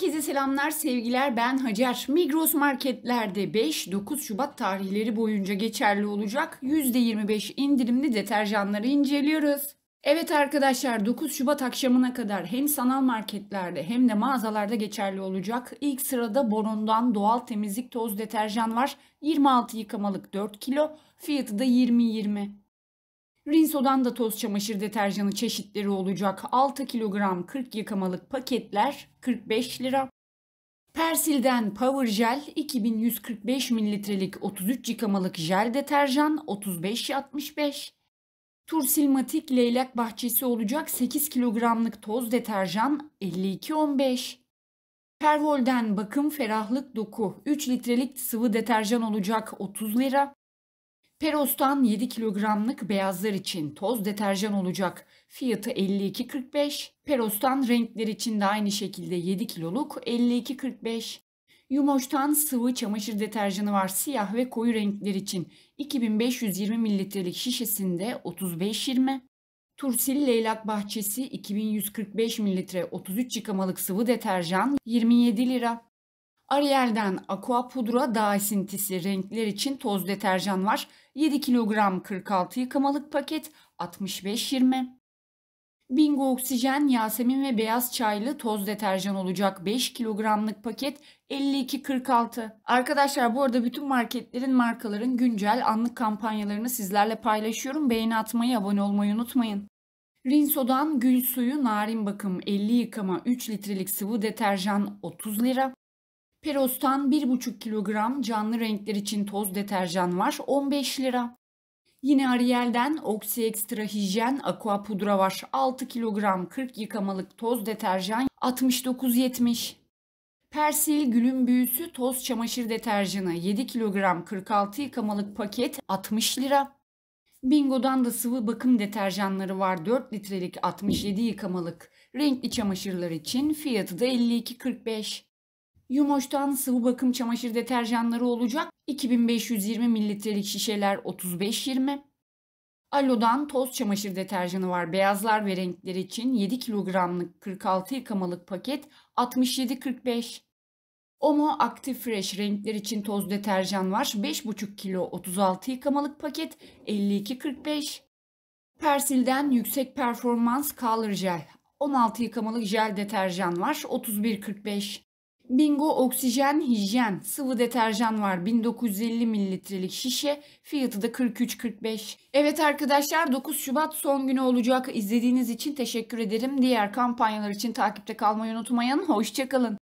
Herkese selamlar, sevgiler. Ben Hacer. Migros marketlerde 5-9 Şubat tarihleri boyunca geçerli olacak %25 indirimli deterjanları inceliyoruz. Evet arkadaşlar 9 Şubat akşamına kadar hem sanal marketlerde hem de mağazalarda geçerli olacak. İlk sırada Boron'dan doğal temizlik toz deterjan var. 26 yıkamalık 4 kilo. Fiyatı da 20-20. Rinso'dan da toz çamaşır deterjanı çeşitleri olacak. 6 kilogram 40 yıkamalık paketler 45 lira. Persil'den Power Gel 2145 mililitrelik 33 yıkamalık jel deterjan 35.65. Tursilmatik leylak bahçesi olacak 8 kilogramlık toz deterjan 52.15. Pervol'den bakım ferahlık doku 3 litrelik sıvı deterjan olacak 30 lira. Peros'tan 7 kilogramlık beyazlar için toz deterjan olacak. Fiyatı 52.45. Peros'tan renkler için de aynı şekilde 7 kiloluk 52.45. Yumoş'tan sıvı çamaşır deterjanı var siyah ve koyu renkler için 2520 mililitrelik şişesinde 35.20. Tursil Leylak Bahçesi 2145 mililitre 33 yıkamalık sıvı deterjan 27 lira. Ariel'den Aqua Pudra dağ esintisi renkler için toz deterjan var. 7 kilogram 46 yıkamalık paket 65-20. Bingo Oksijen, Yasemin ve Beyaz Çaylı toz deterjan olacak 5 kilogramlık paket 52.46. Arkadaşlar bu arada bütün marketlerin markaların güncel anlık kampanyalarını sizlerle paylaşıyorum. Beğeni atmayı, abone olmayı unutmayın. Rinso'dan gül suyu narin bakım 50 yıkama 3 litrelik sıvı deterjan 30 lira. Peros'tan 1,5 kilogram canlı renkler için toz deterjan var 15 lira. Yine Ariel'den Oxy Extra Hijyen Aqua Pudra var 6 kilogram 40 yıkamalık toz deterjan 69.70. Persil Gülün Büyüsü toz çamaşır deterjanı 7 kilogram 46 yıkamalık paket 60 lira. Bingo'dan da sıvı bakım deterjanları var 4 litrelik 67 yıkamalık renkli çamaşırlar için fiyatı da 52.45. Yumoş'tan sıvı bakım çamaşır deterjanları olacak. 2520 mililitrelik şişeler 35.20. Alo'dan toz çamaşır deterjanı var. Beyazlar ve renkler için 7 kilogramlık 46 yıkamalık paket 67.45. Omo Active Fresh renkler için toz deterjan var. 5,5 kilo 36 yıkamalık paket 52.45. Persil'den yüksek performans Color Gel. 16 yıkamalık jel deterjan var. 31.45. Bingo oksijen hijyen sıvı deterjan var 1950 mililitrelik şişe fiyatı da 43.45. Evet arkadaşlar 9 Şubat son günü olacak. İzlediğiniz için teşekkür ederim. Diğer kampanyalar için takipte kalmayı unutmayın. Hoşçakalın.